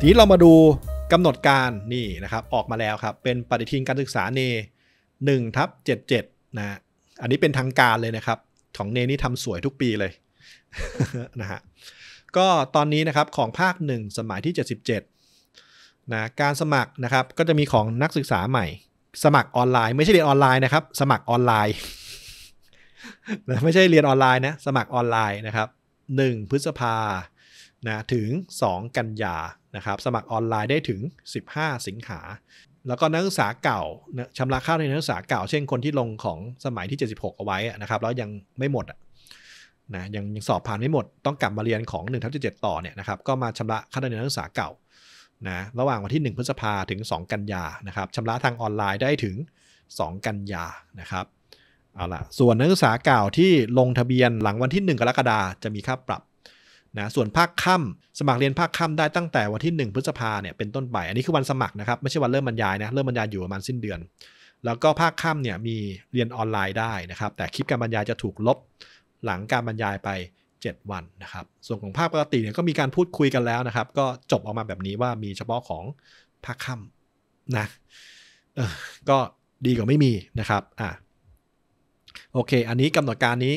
ทีนี้เรามาดูกำหนดการนี่นะครับ ออกมาแล้วครับ เป็นปฏิทินการศึกษาเน1ทับ77นะอันนี้เป็นทางการเลยนะครับ ของเนนี่ทำสวยทุกปีเลยนะฮะก็ตอนนี้นะครับของภาค 1 สมัยที่ 77นะการสมัครนะครับก็จะมีของนักศึกษาใหม่ สมัครออนไลน์ ไม่ใช่เรียนออนไลน์นะครับ สมัครออนไลน์ไม่ใช่เรียนออนไลน์นะ สมัครออนไลน์นะครับ 1 พฤษภานะถึง 2 กันยานะครับสมัครออนไลน์ได้ถึง 15 สิงหาแล้วก็นักศึกษาเก่าชำระค่าเรียนนักศึกษาเก่า เช่นคนที่ลงของสมัยที่ 76 เอาไว้นะครับ แล้วยังไม่หมดนะ ยังยังสอบผ่านไม่หมด ต้องกลับมาเรียนของ1นึ7ต่อเนี่ยนะครับ ก็มาชำระค่าเรียนนักศึกษาเก่านะ ระหว่างวันที่ 1 พฤษภาถึง 2 กันยานะครับชำระทางออนไลน์ได้ถึง 2 กันยานะครับ เอาล่ะ ส่วนนักศึกษาเก่าที่ลงทะเบียนหลังวันที่ 1 กรกฎาคม จะมีค่าปรับนะส่วนภาคค่ำสมัครเรียนภาคค่ำได้ตั้งแต่วันที่ 1 พฤษภาเนี่ยเป็นต้นไปอันนี้คือวันสมัครนะครับไม่ใช่วันเริ่มบรรยายนะเริ่มบรรยายอยู่ประมาณสิ้นเดือน แล้วก็ภาคค่ำเนี่ยมีเรียนออนไลน์ได้นะครับ แต่คลิปการบรรยายจะถูกลบหลังการบรรยายไป 7 วันนะครับ ส่วนของภาคปกติเนี่ยก็มีการพูดคุยกันแล้วนะครับ ก็จบออกมาแบบนี้ว่ามีเฉพาะของภาคค่ำนะก็ดีกว่าไม่มีนะครับอ่ะโอเค อันนี้กำหนดการนี้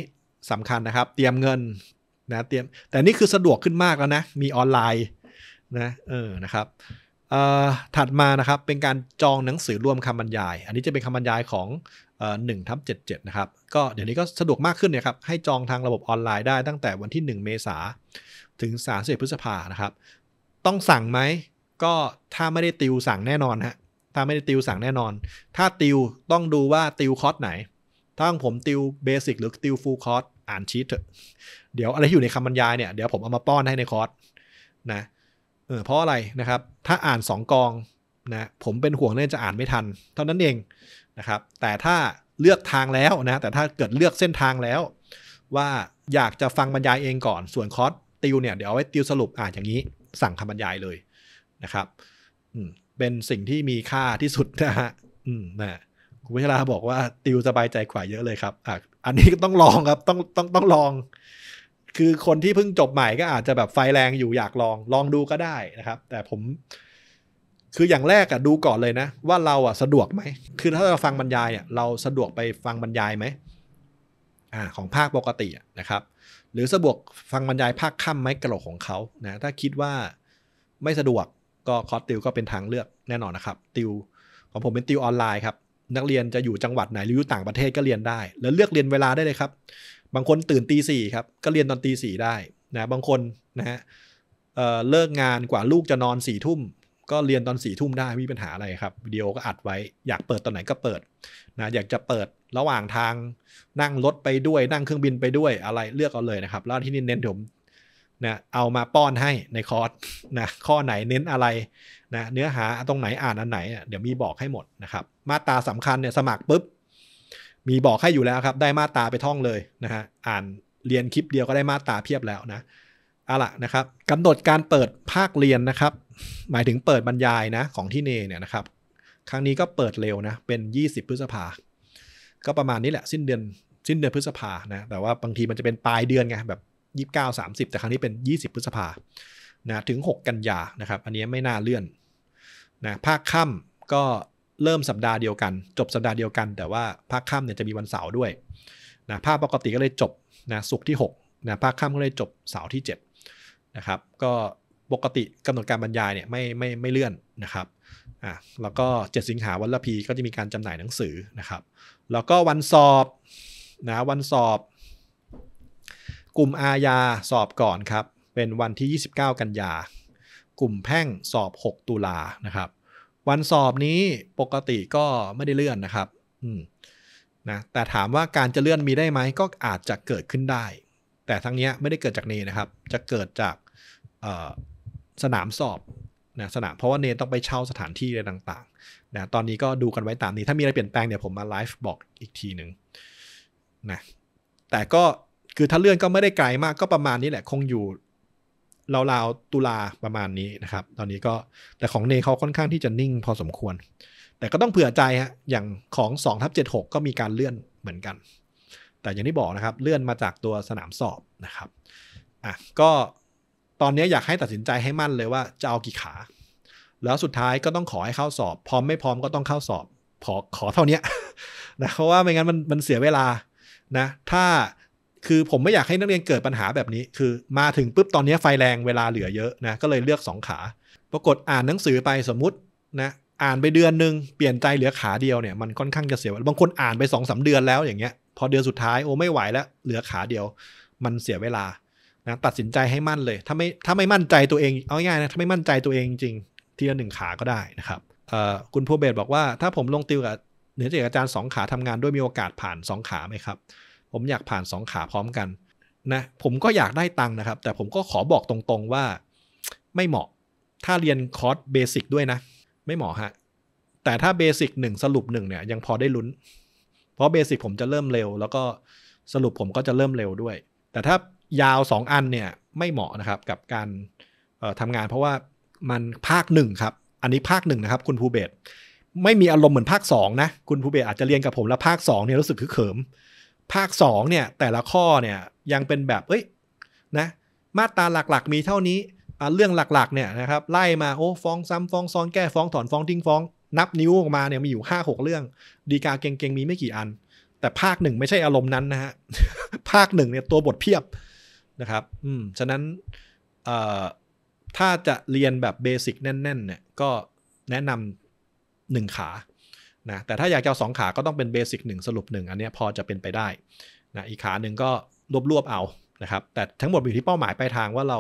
สำคัญนะครับ เตรียมเงินนะเตรียมแต่นี่คือสะดวกขึ้นมากแล้วนะ มีออนไลน์นะเออนะครับถัดมานะครับ เป็นการจองหนังสือรวมคำบรรยาย อันนี้จะเป็นคำบรรยายของหนึ่งทับเจ็ดเจ็ดนะครับ ก็เดี๋ยวนี้ก็สะดวกมากขึ้นนะครับ ให้จองทางระบบออนไลน์ได้ตั้งแต่วันที่ 1 เมษาถึง3สิพฤษภานะครับ ต้องสั่งไหมก็ถ้าไม่ได้ติวสั่งแน่นอนฮะ ถ้าไม่ได้ติวสั่งแน่นอน ถ้าติว ต้องดูว่าติวคอร์สไหน ถ้าผมติวเบสิกหรือติวฟูลคอร์สอ่านชีตเถอะ เดี๋ยวอะไรอยู่ในคำบรรยายเนี่ยเดี๋ยวผมเอามาป้อนให้ในคอร์สนะเออเพราะอะไรนะครับถ้าอ่าน2กองนะผมเป็นห่วงเนี่ยจะอ่านไม่ทัน เท่านั้นเองนะครับ แต่ถ้าเลือกทางแล้วนะแต่ถ้าเกิดเลือกเส้นทางแล้วว่าอยากจะฟังบรรยายเองก่อนส่วนคอร์สติวเนี่ยเดี๋ยวเอาไว้ติวสรุปอ่านอย่างนี้สั่งคำบรรยายเลยนะครับเป็นสิ่งที่มีค่าที่สุดนะฮะอืมนะคุณพิชราบอกว่าติวสบายใจกว่าเยอะเลยครับ อ่ะ อันนี้ก็ต้องลองครับต้องต้องต้องลอง คือคนที่เพิ่งจบใหม่ก็อาจจะแบบไฟแรงอยู่อยากลอง ลองดูก็ได้นะครับ แต่ผม คืออย่างแรกอะดูก่อนเลยนะ ว่าเราอะสะดวกไหม คือถ้าเราฟังบรรยายอะเราสะดวกไปฟังบรรยายไหมอ่าของภาคปกตินะครับ หรือสะดวกฟังบรรยายภาคค่ำไหมกระโหลกของเขานะถ้าคิดว่าไม่สะดวกก็คอร์สติวก็เป็นทางเลือกแน่นอนนะครับ ติวของผมเป็นติวออนไลน์ครับนักเรียนจะอยู่จังหวัดไหนหรืออยู่ต่างประเทศก็เรียนได้ แล้วเลือกเรียนเวลาได้เลยครับ บางคนตื่นตีสี่ครับก็เรียนตอนตีสี่ได้นะบางคนนะฮะเเลิกงานกว่าลูกจะนอนสี่ทุ่มก็เรียนตอนสี่ทุ่มได้ไม่มีปัญหาอะไรครับวิดีโอก็อัดไว้อยากเปิดตอนไหนก็เปิดนะอยากจะเปิดระหว่างทางนั่งรถไปด้วย นั่งเครื่องบินไปด้วยอะไรเลือกเอาเลยนะครับแล้วที่นี่เน้นผมนะเอามาป้อนให้ในคอร์สนะข้อไหนเน้นอะไรนะเนื้อหาตรงไหนอ่านอันไหน เดี๋ยวมีบอกให้หมดนะครับ มาตราสำคัญเนี่ยสมัครปุ๊บ มีบอกให้อยู่แล้วครับ ได้มาตราไปท่องเลยนะฮะ อ่านเรียนคลิปเดียวก็ได้มาตราเพียบแล้วนะเอาละนะครับกำหนดการเปิดภาคเรียนนะครับ หมายถึงเปิดบรรยายนะของที่เนเนี่ยนะครับ ครั้งนี้ก็เปิดเร็วนะ เป็น 20 พฤษภา ก็ประมาณนี้แหละสิ้นเดือนสิ้นเดือนพฤษภานะ แต่ว่าบางทีมันจะเป็นปลายเดือนไงแบบยี่สสิบเก้าามสิบแต่ครั้งนี้เป็นยี่สิบพฤษภานะถึงหกกันยานะครับ อันนี้ไม่น่าเลื่อนนะภาคค่าก็เริ่มสัปดาห์เดียวกัน จบสัปดาห์เดียวกัน แต่ว่า ภาคค่ำเนี่ยจะมีวันเสาร์ด้วยนะภาคปกติก็เลยจบนะศุกร์ที่6นะภาคค่ำก็เลยจบเสาร์ที่7นะครับก็ปกติกำหนดการบรรยายเนี่ยไม่ไม่ไม่เลื่อนนะครับอ่ะแล้วก็ 7 สิงหาวันละพีก็จะมีการจำหน่ายหนังสือนะครับแล้วก็วันสอบนะวันสอบกลุ่มอาญาสอบก่อนครับเป็นวันที่ 29 กันยา กลุ่มแพ่งสอบ 6 ตุลานะครับ วันสอบนี้ปกติก็ไม่ได้เลื่อนนะครับนะแต่ถามว่าการจะเลื่อนมีได้ไหม ก็อาจจะเกิดขึ้นได้ แต่ทั้งนี้ไม่ได้เกิดจากเนนะครับจะเกิดจากสนามสอบนะสนามเพราะว่าเนต้องไปเช่าสถานที่อะไรต่างๆนะตอนนี้ก็ดูกันไว้ตามนี้ ถ้ามีอะไรเปลี่ยนแปลงเดี๋ยวผมมาไลฟ์บอกอีกทีหนึ่งนะแต่ก็ือถ้าเลื่อนก็ไม่ได้ไกลมากก็ประมาณนี้แหละ คงอยู่ราวๆ ตุลาประมาณนี้นะครับ ตอนนี้ก็แต่ของเนเขาค่อนข้างที่จะนิ่งพอสมควร แต่ก็ต้องเผื่อใจฮะอย่างของ 2ทับ76ก็มีการเลื่อนเหมือนกัน แต่อย่างที่บอกนะครับ เลื่อนมาจากตัวสนามสอบนะครับอ่ะก็ตอนนี้อยากให้ตัดสินใจให้มั่นเลยว่าจะเอากี่ขา แล้วสุดท้ายก็ต้องขอให้เข้าสอบพร้อมไม่พร้อมก็ต้องเข้าสอบขอขอเท่านี้นะเพราะว่าไม่งั้นมันมันเสียเวลานะ ถ้าคือผมไม่อยากให้นักเรียนเกิดปัญหาแบบนี้ คือมาถึงปุ๊บตอนนี้ไฟแรงเวลาเหลือเยอะนะก็เลยเลือก2ขาปรากฏอ่านหนังสือไปสมมตินะอ่านไปเดือนหนึ่งเปลี่ยนใจเหลือขาเดียวเนี่ยมันค่อนข้างจะเสียบางคนอ่านไป2อสาเดือนแล้วอย่างเงี้ยพอเดือนสุดท้ายโอ้ไม่ไหวแล้วเหลือขาเดียวมันเสียเวลานะตัดสินใจให้มั่นเลยถ้าไม่ถ้าไม่มั่นใจตัวเองเอาง่ายนะถ้าไม่มั่นใจตัวเองจริงทีละหนึ่งขาก็ได้นะครับคุณผู้เบสบอกว่า ถ้าผมลงติวกับเหนือเจกอาจารย์สองขาทำงานด้วยมีโอกาสผ่าน2 ขาไหมครับผมอยากผ่านสองขาพร้อมกันนะผมก็อยากได้ตังค์นะครับ แต่ผมก็ขอบอกตรงๆว่า ไม่เหมาะถ้าเรียนคอร์สเบสิกด้วยนะ ไม่เหมาะฮะแต่ถ้าเบสิกหนึ่งสรุปหนึ่งเนี่ยยังพอได้ลุ้นเพราะเบสิกผมจะเริ่มเร็ว แล้วก็สรุปผมก็จะเริ่มเร็วด้วย แต่ถ้ายาว 2 อันเนี่ยไม่เหมาะนะครับกับการทำงานเพราะว่ามันภาคหนึ่งครับ อันนี้ภาคหนึ่งนะครับคุณภูเบศไม่มีอารมณ์เหมือนภาค2นะคุณภูเบศอาจจะเรียนกับผมแล้วภาค2เนี่ยรู้สึกคือเขิมภาค2 เนี่ยแต่ละข้อเนี่ยยังเป็นแบบเอ้ยนะมาตราหลักๆ มีเท่านี้ เรื่องหลักๆเนี่ยนะครับไล่มาโอ้ฟ้อง ซ้ำฟ้องซ้อนแก้ฟ้อง ถอนฟ้องทิ้ง ฟ้อง นับนิ้วออกมาเนี่ยมีอยู่ 5 6 เรื่อง ดีกาเก่งๆ มีไม่กี่อัน แต่ภาคหนึ่งไม่ใช่อารมณ์นั้นนะฮะ ภาคหนึ่งเนี่ยตัวบทเพียบนะครับอืมฉะนั้นเอ่อถ้าจะเรียนแบบเบสิกแน่นๆเนี่ยก็แนะนำหนึ่งขานะแต่ถ้าอยากจะสองขาก็ต้องเป็นเบสิกหนึ่งสรุปหนึ่งอันนี้พอจะเป็นไปได้นะอีกขาหนึ่งก็รวบรวบเอานะครับ แต่ทั้งหมดอยู่ที่เป้าหมายปลายทางว่าเรา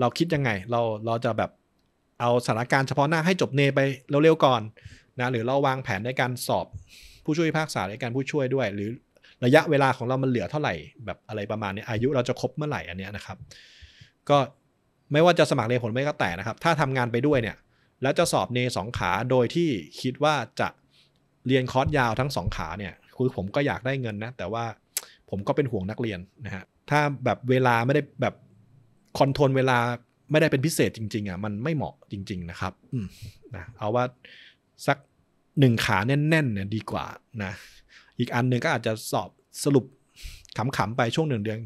เราคิดยังไงเราเราจะแบบเอาสถานการณ์เฉพาะหน้าให้จบเนไปเร็วๆก่อนนะหรือเราวางแผนในการสอบ ผู้ช่วยภาคษาในการผู้ช่วยด้วย หรือระยะเวลาของเรามันเหลือเท่าไหร่แบบอะไรประมาณนี้อายุเราจะครบเมื่อไหร่อันนี้นะครับ ก็ไม่ว่าจะสมัครเรียนผลไม่ก็แต่นะครับ ถ้าทำงานไปด้วยเนี่ยแล้วจะสอบเนสองขาโดยที่คิดว่าจะเรียนคอร์สยาวทั้งสองขาเนี่ยคือผมก็อยากได้เงินนะแต่ว่าผมก็เป็นห่วงนักเรียนนะฮะถ้าแบบเวลาไม่ได้แบบคอนโทรลเวลาไม่ได้เป็นพิเศษจริงๆ อ่ะมันไม่เหมาะจริง ๆนะครับอืมนะเอาว่าสักหนึ่งขาแน่นๆเนี่ยดีกว่านะอีกอันหนึ่งก็อาจจะสอบสรุปขำๆ ไปช่วงหนึ่งเดือน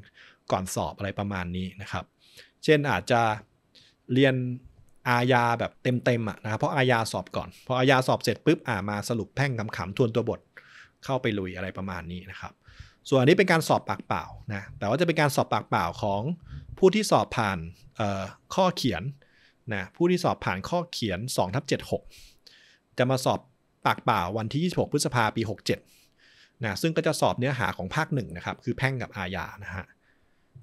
ก่อนสอบอะไรประมาณนี้นะครับ เช่นอาจจะเรียนอาญาแบบเต็มๆอ่ะนะครับเพราะอาญาสอบก่อนพออาญาสอบเสร็จปุ๊บอ่ามาสรุปแพ่งคำขำทวนตัวบท เข้าไปลุยอะไรประมาณนี้นะครับ ส่วนอันนี้เป็นการสอบปากเปล่านะแต่ว่าจะเป็นการสอบปากเปล่าของผู้ที่สอบผ่านข้อเขียนนะผู้ที่สอบผ่านข้อเขียน2ทับเ6จะมาสอบปากเปล่าวันที่26พฤษภาปี 67นะซึ่งก็จะสอบเนื้อหาของภาคหนึ่งนะครับคือแพ่งกับอาญานะฮะ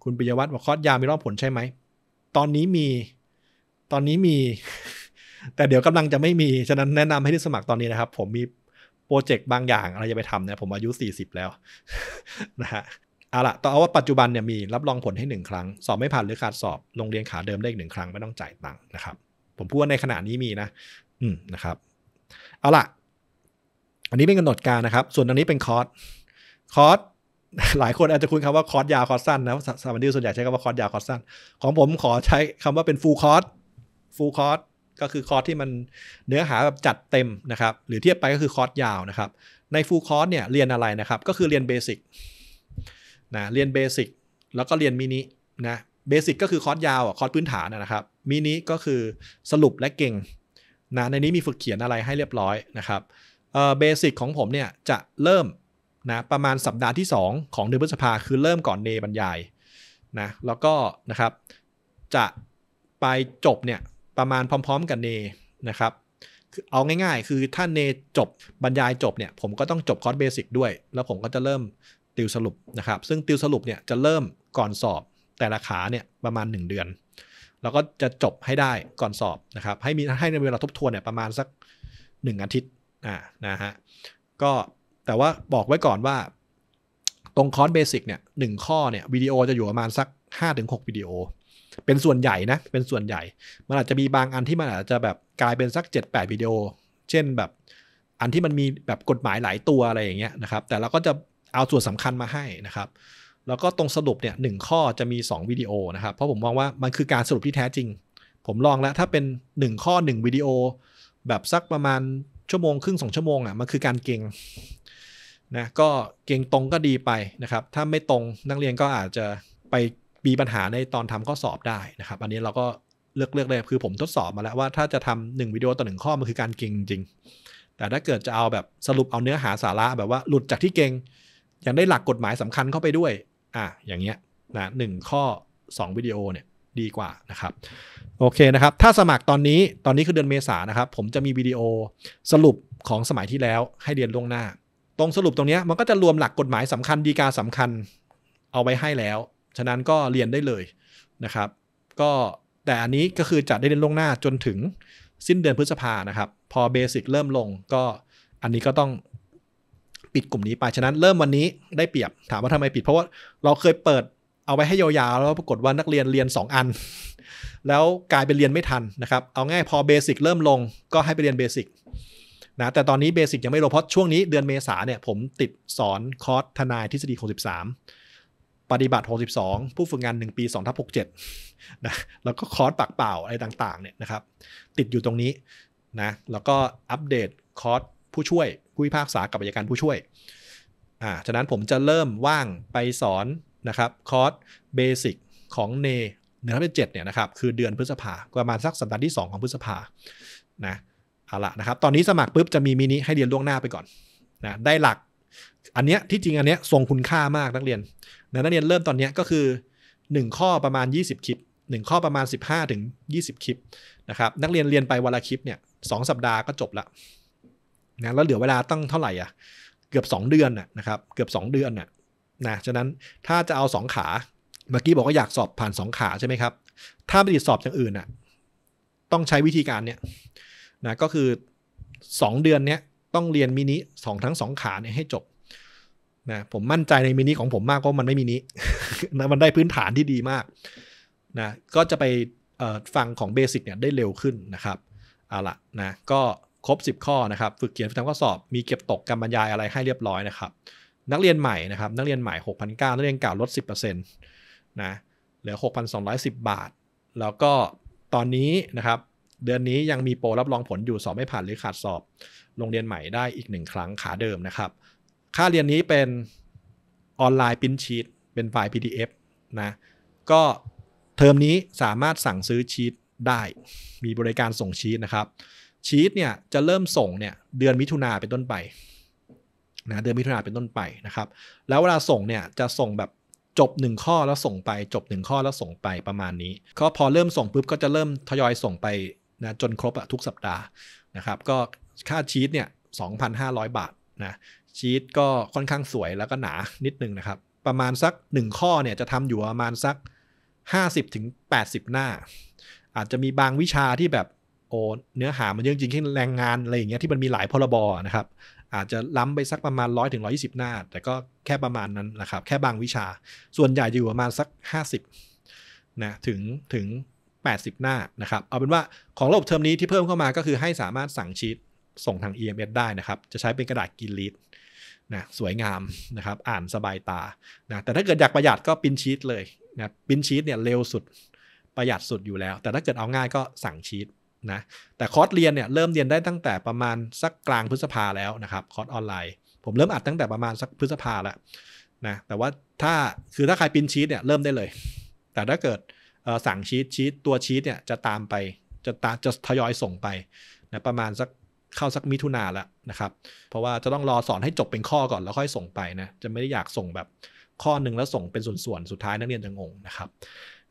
คุณปิยวัตรบอกคอสยามีรอบผลใช่ไหมตอนนี้มีตอนนี้มี แต่เดี๋ยวกำลังจะไม่มี ฉะนั้นแนะนำให้ที่สมัครตอนนี้นะครับ ผมมีโปรเจกต์บางอย่าง อะไรจะไปทำเนี่ยผมอายุ40แล้วนะฮะเอาละต่อเอาว่าปัจจุบันเนี่ย มีรับรองผลให้1ครั้ง สอบไม่ผ่านหรือขาดสอบโรงเรียนขาเดิมได้อีกหนึ่งครั้งไม่ต้องจ่ายตังค์นะครับ ผมพูดว่าในขณะนี้มีนะ อืมนะครับเอาละอันนี้เป็นกำหนดการนะครับ ส่วนอันนี้เป็นคอร์สคอร์สหลายคนอาจจะคุ้นคำว่าคอร์สยาวคอร์สสั้นนะสามัญดีส่วนใหญ่ใช้คำว่าคอร์สยาวคอร์สสั้นของผมขอใช้คำว่าเป็นฟูลคอร์สฟูลคอร์สก็คือคอร์สที่มัน เนื้อหาแบบจัดเต็มนะครับ หรือเทียบไปก็คือคอร์สยาวนะครับ ในฟูลคอร์สเนี่ยเรียนอะไรนะครับก็คือเรียนเบสิกนะเรียนเบสิกแล้วก็เรียนมินินะเบสิกก็คือคอร์สยาวอ่ะคอร์สพื้นฐานนะครับมินิก็คือสรุปและเก่งนะในนี้มีฝึกเขียนอะไรให้เรียบร้อยนะครับเบสิกของผมเนี่ยจะเริ่มนะประมาณสัปดาห์ที่ 2 ของเดือนพฤษภาคือเริ่มก่อนเนบรรยายนะแล้วก็นะครับจะไปจบเนี่ยประมาณพร้อม ๆ กับเนนะครับเอาง่ายๆ คือถ้าเนจบบรรยายจบเนี่ยผมก็ต้องจบคอร์สเบสิกด้วย แล้วผมก็จะเริ่มติวสรุปนะครับซึ่งติวสรุปเนี่ยจะเริ่มก่อนสอบแต่ละขาเนี่ยประมาณ 1 เดือน แล้วก็จะจบให้ได้ก่อนสอบนะครับให้มีให้ในเวลาทบทวนเนี่ยประมาณสัก 1อาทิตย์อ่านะฮะก็แต่ว่าบอกไว้ก่อนว่าตรงคอร์สเบสิกเนี่ยหข้อเนี่ยวิดีโอจะอยู่ประมาณสัก 5-6วิดีโอเป็นส่วนใหญ่นะ เป็นส่วนใหญ่ มันอาจจะมีบางอันที่มันอาจจะแบบกลายเป็นสัก 7-8 วิดีโอ เช่นแบบอันที่มันมีแบบกฎหมายหลายตัวอะไรอย่างเงี้ยนะครับ แต่เราก็จะเอาส่วนสำคัญมาให้นะครับ แล้วก็ตรงสรุปเนี่ยหข้อจะมี 2 วิดีโอนะครับ เพราะผมมองว่ามันคือการสรุปที่แท้จริง ผมลองแล้วถ้าเป็น 1 ข้อ 1 วิดีโอ แบบสักประมาณชั่วโมง ครึ่งสองชั่วโมงอะ่ะมันคือการเก่งนะก็เก่งตรงก็ดีไปนะครับ ถ้าไม่ตรงนักเรียนก็อาจจะไปมีปัญหาในตอนทำข้อสอบได้นะครับ อันนี้เราก็เลือกเลือกเลยคือผมทดสอบมาแล้วว่าถ้าจะทำหนึ่งวิดีโอต่อหนึ่งข้อ มันคือการเก่งจริงแต่ถ้าเกิดจะเอาแบบสรุปเอาเนื้อหาสาระแบบว่าหลุดจากที่เก่ง ยังได้หลักกฎหมายสำคัญเข้าไปด้วย อ่ะ อย่างเงี้ยนะหนึ่งข้อ 2วิดีโอเนี่ยดีกว่านะครับ โอเคนะครับ ถ้าสมัครตอนนี้ตอนนี้คือเดือนเมษานะครับ ผมจะมีวิดีโอสรุปของสมัยที่แล้วให้เรียนล่วงหน้า ตรงสรุปตรงนี้มันก็จะรวมหลักกฎหมายสำคัญดีกาสำคัญเอาไว้ให้แล้วฉะนั้นก็เรียนได้เลยนะครับก็แต่อันนี้ก็คือจะได้เรียนล่วงหน้าจนถึงสิ้นเดือนพฤษภานะครับพอเบสิกเริ่มลงก็อันนี้ก็ต้องปิดกลุ่มนี้ไปฉะนั้นเริ่มวันนี้ได้เปรียบถามว่าทำไมปิดเพราะว่า เราเคยเปิดเอาไว้ให้ยาวๆแล้วปรากฏว่านักเรียนเรียน2อัน แล้วกลายเป็นเรียนไม่ทันนะครับเอาง่ายพอเบสิกเริ่มลงก็ให้ไปเรียนเบสิกนะแต่ตอนนี้เบสิกยังไม่ลงเพราะช่วงนี้เดือนเมษาเนี่ย ผมติดสอนคอร์สทนายทฤษฎี63ปฏิบัติ 62 ผู้ฝึกงาน 1 ปี2ทับ67นะ แล้วก็คอร์สปากเปล่าอะไรต่างๆเนี่ยนะครับ ติดอยู่ตรงนี้นะ แล้วก็อัปเดตคอร์สผู้ช่วยผู้พิพากษากับอายการผู้ช่วย อ่า ฉะนั้นผมจะเริ่มว่างไปสอนนะครับคอร์สเบสิกของเนเนือนทั่เจ็ดเนี่ยนะครับ คือเดือนพฤษภาประมาณสักสัปดาห์ที่ 2 ของพฤษภานะเอาละนะครับ ตอนนี้สมัครปุ๊บจะมีมินิให้เรียนล่วงหน้าไปก่อน นะ ได้หลัก อันเนี้ยที่จริงอันเนี้ยทรงคุณค่ามากนักเรียนนักเรียนเริ่มตอนนี้ก็คือ 1 ข้อประมาณ 20 คลิป 1 ข้อประมาณ 15ถึง20 คลิปนะครับนักเรียนเรียนไปวันละคลิปเนี่ยสสัปดาห์ก็จบละนะแล้วเหลือเวลาตั้งเท่าไหร่อ่ะเกือบ 2 เดือนนะครับเกือบ 2 เดือนน่ะนะฉะนั้นถ้าจะเอา 2 ขา เมื่อกี้บอกว่าอยากสอบผ่าน2ขาใช่ไหมครับถ้าไปติดสอบอย่างอื่นน่ะต้องใช้วิธีการเนี่ยนะก็คือ 2 เดือนเนี้ยต้องเรียนมินิสองทั้ง 2 ขาเนี่ยให้จบนะผมมั่นใจในมินิของผมมากว่ามันไม่มินินะมันได้พื้นฐานที่ดีมากนะ ก็จะไปฟังของเบสิกเนี่ยได้เร็วขึ้นนะครับเอาละนะ ก็ครบ 10 ข้อนะครับ ฝึกเขียนฝึกทำข้อสอบ มีเก็บตกกรรบรรยายอะไรให้เรียบร้อยนะครับ นักเรียนใหม่นะครับ นักเรียนใหม่ 6,900นักเรียนเก่าลด10%นะ เหลือ 6,210 บาท แล้วก็ตอนนี้นะครับ เดือนนี้ยังมีโปรรับรองผลอยู่ สอบไม่ผ่านหรือขาดสอบ โรงเรียนใหม่ได้อีก1ครั้งขาเดิมนะครับค่าเรียนนี้เป็นออนไลน์พิมพ์ชีตเป็นไฟล์ PDF นะ ก็เทอมนี้สามารถสั่งซื้อชีตได้ มีบริการส่งชีตนะครับชีตเนี่ยจะเริ่มส่งเนี่ยเดือนมิถุนาเป็นต้นไปนะเดือนมิถุนาเป็นต้นไปนะครับ แล้วเวลาส่งเนี่ยจะส่งแบบจบ 1 ข้อแล้วส่งไป จบ 1 ข้อแล้วส่งไปประมาณนี้ก็พอเริ่มส่งปุ๊บก็จะเริ่มทยอยส่งไปนะจนครบอะทุกสัปดาห์นะครับ ก็ค่าชีตเนี่ย2,500 บาทนะชีตก็ค่อนข้างสวยแล้วก็หนานิดนึงนะครับประมาณสัก 1 ข้อเนี่ยจะทำอยู่ประมาณสัก 50-80ถึงหน้า อาจจะมีบางวิชาที่แบบโอ้เนื้อหามันเยอะจริงๆเช่นแรงงานอะไรอย่างเงี้ยที่มันมีหลายพรบนะครับอาจจะล้ำไปสักประมาณ1 0 0้อถึงร้อหน้าแต่ก็แค่ประมาณนั้นนะครับแค่บางวิชา ส่วนใหญ่จะอยู่ประมาณสัก50นะถึงถึง80 หน้านะครับเอาเป็นว่าของระบบเทอมนี้ที่เพิ่มเข้ามาก็คือให้สามารถสั่งชีตส่งทาง EMS ได้นะครับจะใช้เป็นกระดาษกินลิตนะสวยงามนะครับอ่านสบายตานะแต่ถ้าเกิดอยากประหยัดก็ปินชีตเลยนะปินชีตเนี่ยเร็วสุดประหยัดสุดอยู่แล้ว แต่ถ้าเกิดเอาง่ายก็สั่งชีตนะแต่คอร์สเรียนเนี่ยเริ่มเรียนได้ตั้งแต่ประมาณสักกลางพฤษภาแล้วนะครับคอร์สออนไลน์ผมเริ่มอัดตั้งแต่ประมาณสักพฤษภาแล้วนะแต่ว่าถ้าคือถ้าใครปินชีตเนี่ยเริ่มได้เลย แต่ถ้าเกิดสั่งชีตชีตตัวชีตเนี่ยจะตามไปจะตาจะทยอยส่งไปนะประมาณสักเข้าสักมิถุนาแล้วนะครับ เพราะว่าจะต้องรอสอนให้จบเป็นข้อก่อนแล้วค่อยส่งไปนะจะไม่ได้อยากส่งแบบข้อหนึ่งแล้วส่งเป็นส่วนๆสุดท้ายนักเรียนจะงงนะครับ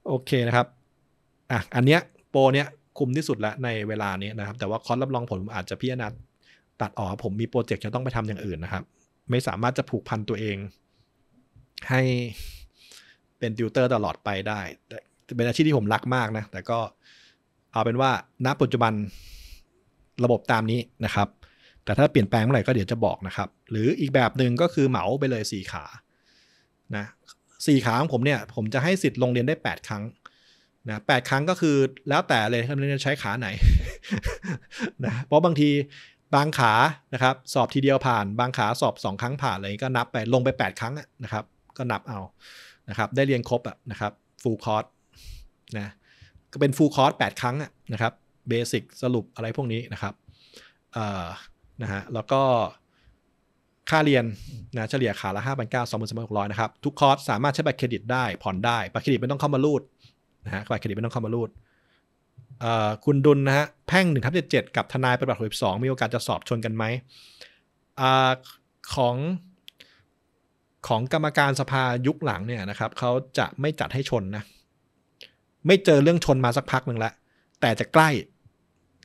โอเคนะครับอ่ะอันเนี้ยโปรเนี้ยคุมที่สุดละในเวลานี้นะครับ แต่ว่าคอร์สรับรองผลอาจจะพิจารณาตัดออกผมมีโปรเจกต์จะต้องไปทำอย่างอื่นนะครับ ไม่สามารถจะผูกพันตัวเองให้เป็นติวเตอร์ตลอดไปได้ แต่เป็นอาชีพที่ผมรักมากนะแต่ก็เอาเป็นว่า ณปัจจุบันระบบตามนี้นะครับ แต่ถ้าเปลี่ยนแปลงเมื่อไหร่ก็เดี๋ยวจะบอกนะครับ หรืออีกแบบหนึ่งก็คือเหมาไปเลย 4 ขานะสี่ขาของผมเนี่ย ผมจะให้สิทธิ์โรงเรียนได้ 8 ครั้งนะแครั้งก็คือแล้วแต่เลยท่านเรียนใช้ขาไหนนะเพราะบางทีบางขานะครับ สอบทีเดียวผ่าน บางขาสอบ 2 ครั้งผ่านอะไรก็นับไปลงไป 8 ครั้งนะครับ ก็นับเอานะครับ ได้เรียนครบนะครับฟูลคอร์สนะก็เป็นฟูลคอร์สแครั้งนะครับเบสิกสรุปอะไรพวกนี้นะครับนะฮะแล้วก็ค่าเรียนนะเฉลี่ยขาละ 5 9 2 3 6 0 0นะครับ ทุกคอร์สสามารถใช้บัตรเครดิตได้ ผ่อนได้บัตรเครดิตไม่ต้องเข้ามารูดนะฮะบัตรเครดิตไม่ต้องเข้ามารูด คุณดุลนะฮะแพ่ง1ทับ7ดกับทนายปฏิบัติองมีโอกาสจะสอบชนกันไหมอของของกรรมการสภายุคหลังเนี่ยนะครับเขาจะไม่จัดให้ชนนะไม่เจอเรื่องชนมาสักพักหนึ่งละ แต่จะใกล้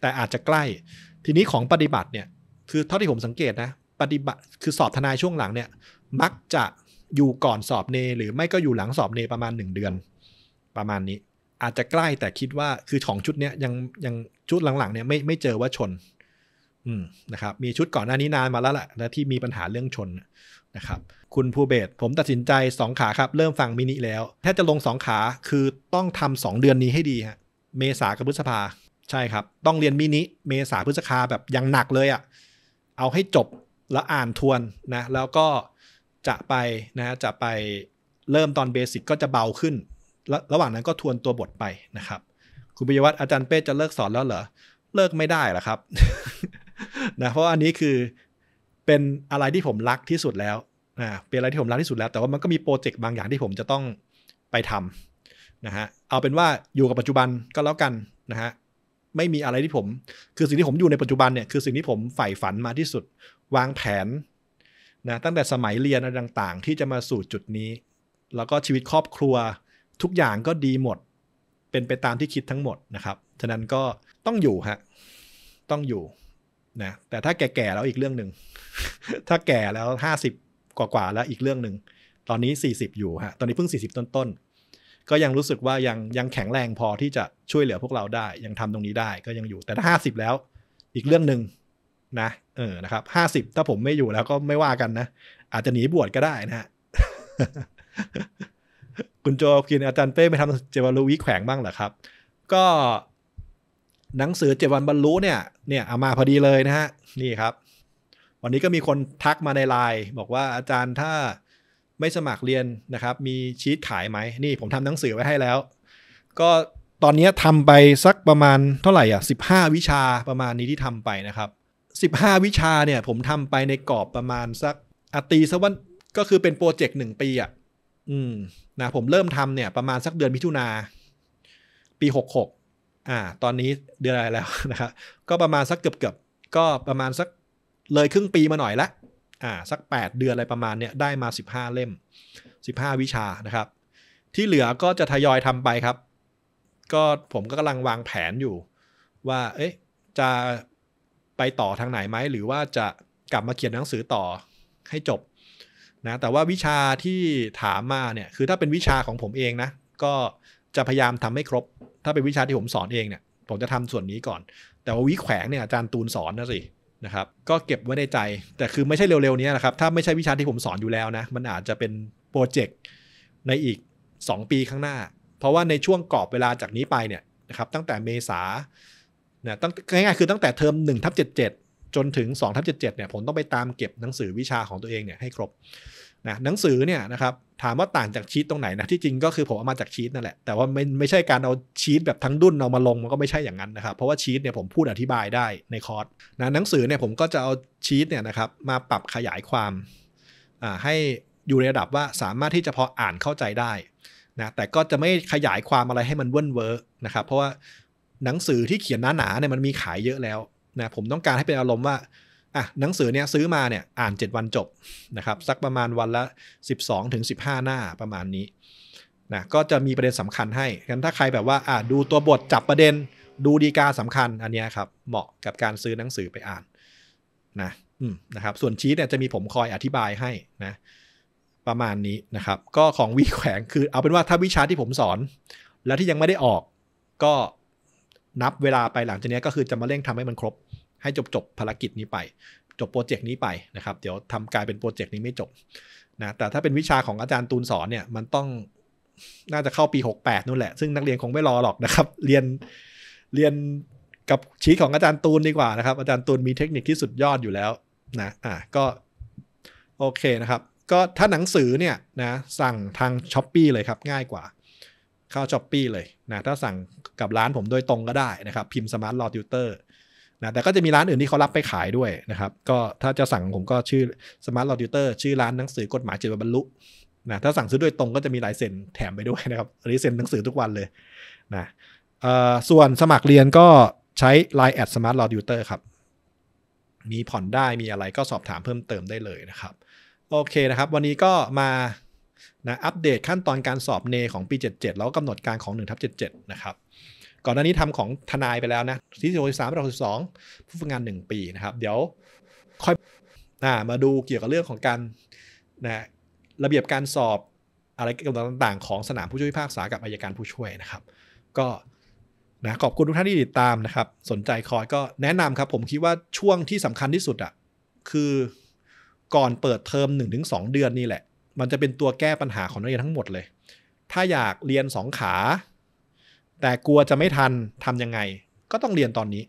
แต่อาจจะใกล้ ทีนี้ของปฏิบัติเนี่ย คือเท่าที่ผมสังเกตนะ ปฏิบัติคือสอบทนายช่วงหลังเนี่ย มักจะอยู่ก่อนสอบเนหรือไม่ก็อยู่หลังสอบเนประมาณ 1 เดือน ประมาณนี้ อาจจะใกล้แต่คิดว่าคือของชุดเนี้ยยังยังชุดหลังๆ เนี่ย ไม่ไม่เจอว่าชนอืมนะครับมีชุดก่อนหน้านี้นานมาแล้วแหละที่มีปัญหาเรื่องชนนะครับคุณภูเบศผมตัดสินใจ2ขาครับ เริ่มฟังมินิแล้ว ถ้าจะลง2ขาคือต้องทำ2เดือนนี้ให้ดีฮะเมษากับพฤษภาใช่ครับ ต้องเรียนมินิเมษาพฤษภาแบบยังหนักเลยอะ่ะ เอาให้จบแล้วอ่านทวนนะ แล้วก็จะไปนะ จะไปเริ่มตอนเบสิกก็จะเบาขึ้น ระหว่างนั้นก็ทวนตัวบทไปนะครับ คุณปิยวัตรอาจารย์เป้จะเลิกสอนแล้วเหรอ เลิกไม่ได้หรอครับ นะ เพราะอันนี้คือเป็นอะไรที่ผมรักที่สุดแล้วนะเป็นอะไรที่ผมรักที่สุดแล้วแต่ว่ามันก็มีโปรเจกต์บางอย่างที่ผมจะต้องไปทำนะฮะ เอาเป็นว่าอยู่กับปัจจุบันก็แล้วกันนะฮะไม่มีอะไรที่ผม คือสิ่งที่ผมอยู่ในปัจจุบันเนี่ย คือสิ่งที่ผมใฝ่ฝันมาที่สุด วางแผนนะ ตั้งแต่สมัยเรียนอะไรต่างๆ ที่จะมาสู่จุดนี้ แล้วก็ชีวิตครอบครัวทุกอย่างก็ดีหมด เป็นไปตามที่คิดทั้งหมดนะครับ ฉะนั้นก็ต้องอยู่ฮะ ต้องอยู่นะ แต่ถ้าแก่ๆแล้วอีกเรื่องหนึ่ง ถ้าแก่แล้วห้าสิบกว่าๆแล้วอีกเรื่องหนึ่ง ตอนนี้สี่สิบอยู่ฮะ ตอนนี้เพิ่งสี่สิบต้นก็ยังรู้สึกว่ายังยังแข็งแรงพอที่จะช่วยเหลือพวกเราได้ ยังทำตรงนี้ได้ก็ยังอยู่แต่ถ้าห้าสิบแล้วอีกเรื่องหนึ่งนะ เออนะครับ ห้าสิบถ้าผมไม่อยู่แล้วก็ไม่ว่ากันนะ อาจจะหนีบวชก็ได้นะฮะคุณโจกินอาจารย์เป้ไปทำเจวารุวิแขวงบ้างเหรอครับ ก็ หนังสือเจวันบรรลุเนี่ยเนี่ยเอามาพอดีเลยนะฮะ นี่ครับ วันนี้ก็มีคนทักมาในไลน์บอกว่าอาจารย์ถ้าไม่สมัครเรียนนะครับ มีชีตขายไหมนี่ ผมทำหนังสือไว้ให้แล้ว ก็ตอนนี้ทำไปสักประมาณเท่าไหร่อ่ะสิบห้าวิชาประมาณนี้ที่ทำไปนะครับสิบห้าวิชาเนี่ย ผมทำไปในกรอบประมาณสักอตีสักวัน ก็คือเป็นโปรเจกต์หนึ่งปีอ่ะอืมนะผมเริ่มทำเนี่ย ประมาณสักเดือนมิถุนา ปีหกหกอ่า ตอนนี้เดือนอะไรแล้วนะครับ ก็ประมาณสักเกือบเกือบก็ประมาณสักเลยครึ่งปีมาหน่อยละอ่าสัก 8 เดือนอะไรประมาณเนี้ยได้มา 15 เล่ม 15 วิชานะครับ ที่เหลือก็จะทยอยทำไปครับ ก็ผมก็กำลังวางแผนอยู่ ว่าเอ๊ะจะไปต่อทางไหนไหม หรือว่าจะกลับมาเขียนหนังสือต่อให้จบนะแต่ว่าวิชาที่ถามมาเนี่ย คือถ้าเป็นวิชาของผมเองนะ ก็จะพยายามทำให้ครบ ถ้าเป็นวิชาที่ผมสอนเองเนี่ย ผมจะทำส่วนนี้ก่อน แต่ว่าวิแขวงเนี่ยอาจารย์ตูนสอนนะสินะครับก็เก็บไว้ในใจแต่คือไม่ใช่เร็วๆนี้นะครับ ถ้าไม่ใช่วิชาที่ผมสอนอยู่แล้วนะ มันอาจจะเป็นโปรเจกต์ในอีก 2 ปีข้างหน้า เพราะว่าในช่วงกรอบเวลาจากนี้ไปเนี่ยนะครับตั้งแต่เมษานะตั้งง่ายๆคือตั้งแต่เทอม1ทับ7จนถึง2ทับ77เนี่ยผมต้องไปตามเก็บหนังสือวิชาของตัวเองเนี่ยให้ครบนะหนังสือเนี่ยนะครับถามว่าต่างจากชีตตรงไหนนะที่จริงก็คือผมเอามาจากชีตนั่นแหละแต่ว่าไม่ไม่ใช่การเอาชีตแบบทั้งดุนเอามาลงมันก็ไม่ใช่อย่างนั้นนะครับเพราะว่าชีตเนี่ยผมพูดอธิบายได้ในคอร์สนะหนังสือเนี่ยผมก็จะเอาชีตเนี่ยนะครับมาปรับขยายความอ่าให้อยู่ในระดับว่าสามารถที่จะพออ่านเข้าใจได้นะแต่ก็จะไม่ขยายความอะไรให้มันเว้นเวอร์นะครับเพราะว่าหนังสือที่เขียนหนาๆเนี่ยมันมีขายเยอะแล้วนะผมต้องการให้เป็นอารมณ์ว่าอ่ะหนังสือเนี่ยซื้อมาเนี่ยอ่าน 7 วันจบนะครับสักประมาณวันละ 12ถึง15 หน้าประมาณนี้นะก็จะมีประเด็นสำคัญให้กันถ้าใครแบบว่าอ่าดูตัวบทจับประเด็น ดูดีกาสำคัญอันนี้ครับเหมาะกับการซื้อหนังสือไปอ่านนะอืมนะครับส่วนชี้เนี่ยจะมีผมคอยอธิบายให้นะประมาณนี้นะครับก็ของวีแขวงคือ เอาเป็นว่าถ้าวิชาที่ผมสอน แล้วที่ยังไม่ได้ออก ก็นับเวลาไปหลังจากนี้ก็คือจะมาเร่งทำให้มันครบให้จบจบภารกิจนี้ไป จบโปรเจกต์นี้ไปนะครับ เดี๋ยวทำกลายเป็นโปรเจกต์นี้ไม่จบนะแต่ถ้าเป็นวิชาของอาจารย์ตูนสอนเนี่ยมันต้องน่าจะเข้าปี 68นู่นแหละซึ่งนักเรียนคงไม่รอหรอกนะครับ เรียนเรียนกับชี้ของอาจารย์ตูนดีกว่านะครับอาจารย์ตูนมีเทคนิคที่สุดยอดอยู่แล้วนะอ่ะก็โอเคนะครับ ก็ถ้าหนังสือเนี่ยนะสั่งทาง s h อ p e e เลยครับง่ายกว่าเข้า s h อ p e e เลยนะถ้าสั่งกับร้านผมโดยตรงก็ได้นะครับพิมพ์สมาร์ทลอ a ิเตอร์นะแต่ก็จะมีร้านอื่นที่เขารับไปขายด้วยนะครับก็ถ้าจะสั่งผมก็ชื่อ Smart Law เ u t ร r ชื่อร้านหนังสือกฎหมายจิตบรรลุนะถ้าสั่งซื้อด้วยตรงก็จะมีลายเซ็นแถมไปด้วยนะครับหรือเซ็นหนังสือทุกวันเลยนะส่วนสมัครเรียนก็ใช้ Line แอดสมาร์ทลอตยูเตอร์ครับ มีผ่อนได้มีอะไรก็สอบถามเพิ่มเติมได้เลยนะครับโอเคนะครับวันนี้ก็มานะอัปเดตขั้นตอนการสอบเนของปี77แล้วกำหนดการของ1ทับ77นะครับก่อนหน้านี้ทำของทนายไปแล้วนะที่โิบสามเราสิบสองผู้ฝึกงานหนึ่งปีนะครับ เดี๋ยวค่อยมาดูเกี่ยวกับเรื่องของการนะระเบียบการสอบอะไรต่าง ๆ ของสนามผู้ช่วยพิพากษากับอายการผู้ช่วยนะครับ ก็นะขอบคุณทุกท่านที่ติดตามนะครับ สนใจคอยก็แนะนำครับ ผมคิดว่าช่วงที่สำคัญที่สุดอะ่ะคือก่อนเปิดเทอม1-2 เดือนนี่แหละ มันจะเป็นตัวแก้ปัญหาของนักเรียนทั้งหมดเลย ถ้าอยากเรียน 2 ขาแต่กลัวจะไม่ทันทำยังไง ก็ต้องเรียนตอนนี้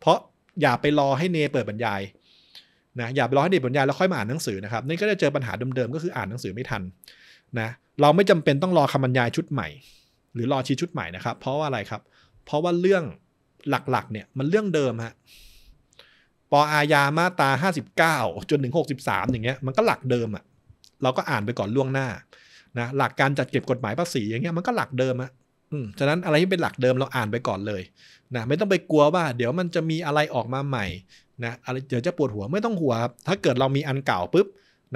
เพราะอย่าไปรอให้เนเปิดบรรยายนะ อย่าไปรอให้เนปบรรยายแล้วค่อยมาอ่านหนังสือนะครับ นี่ก็จะเจอปัญหาเดิมๆ ก็คืออ่านหนังสือไม่ทันนะ เราไม่จำเป็นต้องรอคำบรรยายชุดใหม่ หรือรอชี้ชุดใหม่นะครับ เพราะว่าอะไรครับ เพราะว่าเรื่องหลักๆ เนี่ยมันเรื่องเดิมฮะ ปออาญามาต้า59 จนถึง63อย่างเงี้ย มันก็หลักเดิมอะ่ะเราก็อ่านไปก่อนล่วงหน้านะ หลักการจัดเก็บกฎหมายภาษีอย่างเงี้ย มันก็หลักเดิมอะฉะนั้นอะไรที่เป็นหลักเดิมเราอ่านไปก่อนเลยนะไม่ต้องไปกลัวว่า เดี๋ยวมันจะมีอะไรออกมาใหม่นะอะไรเดี๋ยวจะปวดหัวไม่ต้องหัวครับถ้าเกิดเรามีอันเก่าปุ๊บ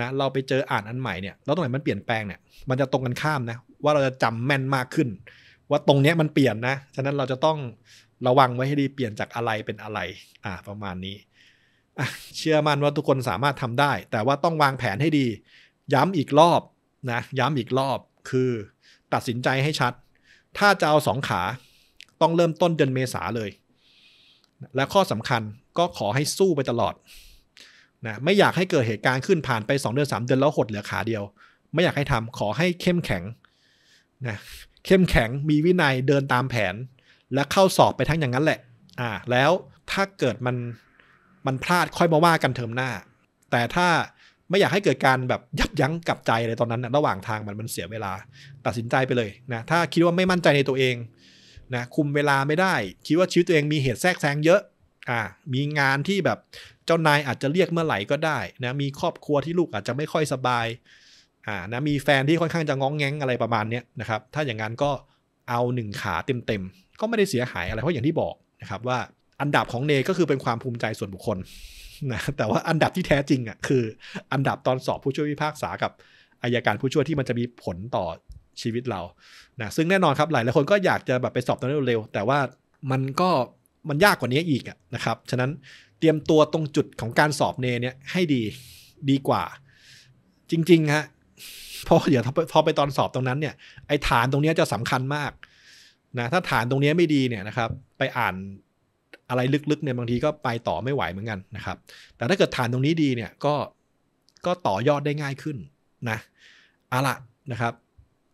นะเราไปเจออ่านอันใหม่เนี่ยแล้วตรงไหนมันเปลี่ยนแปลงเนี่ยมันจะตรงกันข้ามนะว่าเราจะจำแม่นมากขึ้น ว่าตรงเนี้ยมันเปลี่ยนนะฉะนั้นเราจะต้องระวังไว้ให้ดีเปลี่ยนจากอะไรเป็นอะไรอ่าประมาณนี้เชื่อมั่นว่าทุกคนสามารถทำได้ แต่ว่าต้องวางแผนให้ดี ย้ำอีกรอบนะย้ำอีกรอบ คือตัดสินใจให้ชัดถ้าจะเอาสองขาต้องเริ่มต้นเดือนเมษาเลย และข้อสำคัญก็ขอให้สู้ไปตลอดนะไม่อยากให้เกิดเหตุการณ์ขึ้นผ่านไป 2 เดือน3เดือนแล้วหดเหลือขาเดียว ไม่อยากให้ทำขอให้เข้มแข็งนะเข้มแข็งมีวินัยเดินตามแผน และเข้าสอบไปทั้งอย่างนั้นแหละอ่าแล้วถ้าเกิดมันมันพลาดค่อยมาว่ากันเทอมหน้า แต่ถ้าไม่อยากให้เกิดการแบบยับยั้งกับใจอะไรตอนนั้นนะระหว่างทาง มันมันเสียเวลาตัดสินใจไปเลยนะถ้าคิดว่าไม่มั่นใจในตัวเองนะคุมเวลาไม่ได้คิดว่าชีวิตตัวเองมีเหตุแทรกแซงเยอะอ่ามีงานที่แบบเจ้านายอาจจะเรียกเมื่อไหร่ก็ได้นะมีครอบครัวที่ลูกอาจจะไม่ค่อยสบายอ่านะมีแฟนที่ค่อนข้างจะง้องแง้งอะไรประมาณนี้นะครับถ้าอย่างนั้นก็เอาหนึ่งขาเต็มๆก็ไม่ได้เสียหายอะไรเพราะอย่างที่บอกนะครับว่าอันดับของเนก็คือเป็นความภูมิใจส่วนบุคคลนะแต่ว่าอันดับที่แท้จริงอ่ะ คืออันดับตอนสอบผู้ช่วยพิพากษากับอายการผู้ช่วยที่มันจะมีผลต่อชีวิตเรา นะซึ่งแน่นอนครับหลายหลายคนก็อยากจะแบบไปสอบตอนเร็วๆ แต่ว่ามันก็มันยากกว่านี้อีกอ่ะนะครับฉะนั้นเตรียมตัวตรงจุดของการสอบเนเนี่ยให้ดีดีกว่าจริงๆฮะพอเดี๋ยวพอไปตอนสอบตรงนั้นเนี่ยไอ้ฐานตรงนี้จะสำคัญมากนะถ้าฐานตรงนี้ไม่ดีเนี่ยนะครับ ไปอ่านอะไรลึกๆเนี่ยบางทีก็ไปต่อไม่ไหวเหมือนกันนะครับแต่ถ้าเกิดฐานตรงนี้ดีเนี่ย ก็ก็ต่อยอดได้ง่ายขึ้นนะเอาละนะครับ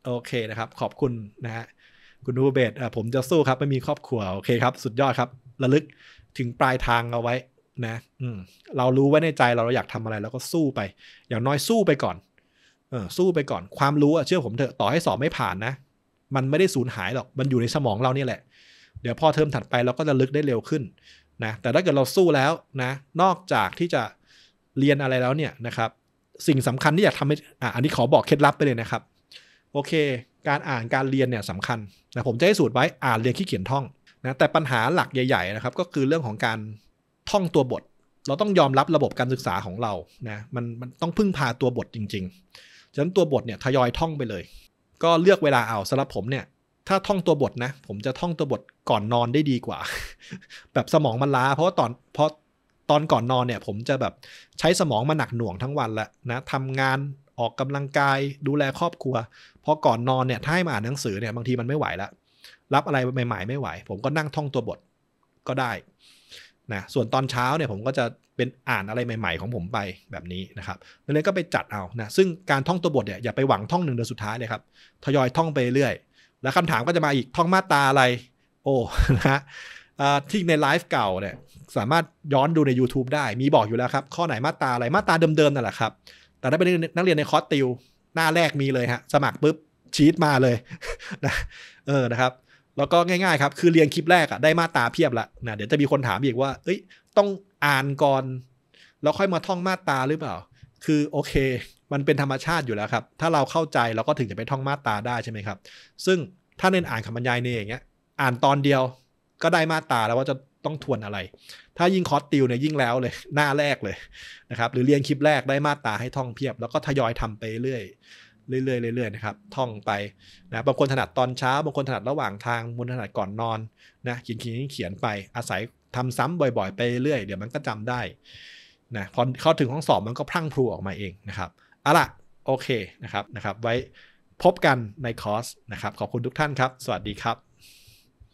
โอเคนะครับ ขอบคุณนะฮะคุณดูเบสผมจะสู้ครับไม่มีครอบครัวโอเคครับสุดยอดครับ ระลึกถึงปลายทางเอาไว้ นะ อืมเรารู้ไว้ในใจเราเราอยากทำอะไรเราก็สู้ไป อย่างน้อยสู้ไปก่อนเออสู้ไปก่อนความรู้อะเชื่อ ผมเถอะต่อให้สอบไม่ผ่านนะ มันไม่ได้สูญหายหรอก มันอยู่ในสมองเราเนี่ยแหละเดี๋ยวพอเทอมถัดไปเราก็จะลึกได้เร็วขึ้นนะแต่ถ้าเกิดเราสู้แล้วนะนอกจากที่จะเรียนอะไรแล้วเนี่ยนะครับสิ่งสำคัญที่อยากทำให้อ่ะอันนี้ขอบอกเคล็ดลับไปเลยนะครับโอเคการอ่านการเรียนเนี่ยสำคัญนะผมจะให้สูตรไว้อ่านเรียนขี้เขียนท่องนะแต่ปัญหาหลักใหญ่ๆนะครับก็คือเรื่องของการท่องตัวบท เราต้องยอมรับระบบการศึกษาของเรานะมันมันต้องพึ่งพาตัวบทจริงๆฉะนั้นตัวบทเนี่ยทยอยท่องไปเลย ก็เลือกเวลาเอาสำหรับผมเนี่ยถ้าท่องตัวบทนะผมจะท่องตัวบทก่อนนอนได้ดีกว่า แบบสมองมันล้า เพราะว่าตอนเพราะตอนก่อนนอนเนี่ย ผมจะแบบใช้สมองมาหนักหน่วงทั้งวันละนะทำงานออกกำลังกายดูแลครอบครัวพอก่อนนอนเนี่ยถ้าให้มาอ่านหนังสือเนี่ยบางทีมันไม่ไหวละรับอะไรใหม่ๆ ไม่ไหว ผมก็นั่งท่องตัวบทก็ได้นะส่วนตอนเช้าเนี่ยผมก็จะเป็นอ่านอะไรใหม่ๆ ของผมไปแบบนี้นะครับเลยก็ไปจัดเอานะซึ่งการท่องตัวบทเนี่ยอย่าไปหวังท่องหนึ่งเดือนสุดท้ายเลยครับทยอยท่องไปเรื่อยแล้วคำถามก็จะมาอีกท่องมาตาอะไร โอ้ นะฮะที่ในไลฟ์เก่าเนี่ย สามารถย้อนดูใน YouTube ได้มีบอกอยู่แล้วครับข้อไหนมาตาอะไรมาตาเดิมๆนั่นแหละครับ แต่ถ้าเป็นนักเรียนในคอร์สติวหน้าแรกมีเลยฮะสมัครปุ๊บชีตมาเลยนะเออนะครับ แล้วก็ง่ายๆครับคือเรียนคลิปแรกอะได้มาตาเพียบละนะเดี๋ยวจะมีคนถามอีกว่าเอ้ยต้องอ่านก่อน แล้วค่อยมาท่องมาตาหรือเปล่าคือโอเคมันเป็นธรรมชาติอยู่แล้วครับถ้าเราเข้าใจเราก็ถึงจะไปท่องมาตาได้ใช่ไหมครับ ซึ่งถ้าเน้นอ่านคำบรรยายเนี่ยอย่างเงี้ยอ่านตอนเดียวก็ได้มาตาแล้วว่าจะต้องทวนอะไร ถ้ายิ่งคอร์สติวเนี่ยยิ่งแล้วเลยหน้าแรกเลยนะครับหรือเรียนคลิปแรกได้มาตาให้ท่องเพียบ แล้วก็ทยอยทำไปเรื่อยเรื่อยเรื่อยนะครับท่องไปนะบางคนถนัดตอนเช้าบางคนถนัดระหว่างทางบางคนถนัดก่อนนอนนะเขียนเขียนเขียนไปอาศัยทำซ้ำบ่อยๆไปเรื่อยเดี๋ยวมันก็จำได้นะพอเข้าถึงห้องสอบมันก็พรั่งพรูออกมาเองนะครับ เอาล่ะ โอเค นะครับ นะครับ ไว้พบกันในคอร์สนะครับ ขอบคุณทุกท่านครับ สวัสดีครับ